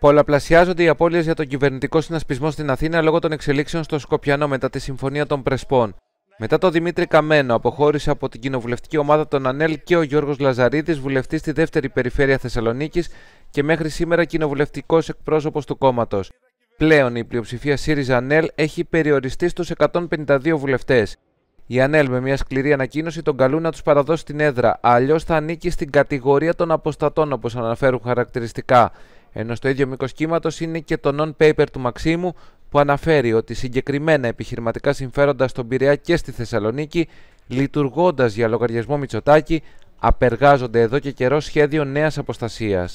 Πολλαπλασιάζονται οι απώλειες για τον κυβερνητικό συνασπισμό στην Αθήνα λόγω των εξελίξεων στο Σκοπιανό μετά τη Συμφωνία των Πρεσπών. Μετά τον Δημήτρη Καμένο, αποχώρησε από την κοινοβουλευτική ομάδα των ΑΝΕΛ και ο Γιώργος Λαζαρίδης, βουλευτής στη δεύτερη περιφέρεια Θεσσαλονίκης και μέχρι σήμερα κοινοβουλευτικός εκπρόσωπος του κόμματος. Πλέον η πλειοψηφία ΣΥΡΙΖΑ ΑΝΕΛ έχει περιοριστεί στους 152 βουλευτές. Η Ανέλ με μια σκληρή ανακοίνωση τον καλούν να τους παραδώσει την έδρα. Αλλιώς θα ανήκει στην κατηγορία των αποστατών, όπως αναφέρουν χαρακτηριστικά. Ενώ στο ίδιο μήκος κύματος είναι και το non-paper του Μαξίμου, που αναφέρει ότι συγκεκριμένα επιχειρηματικά συμφέροντα στον Πειραιά και στη Θεσσαλονίκη, λειτουργώντας για λογαριασμό Μητσοτάκη, απεργάζονται εδώ και καιρό σχέδιο νέας αποστασίας.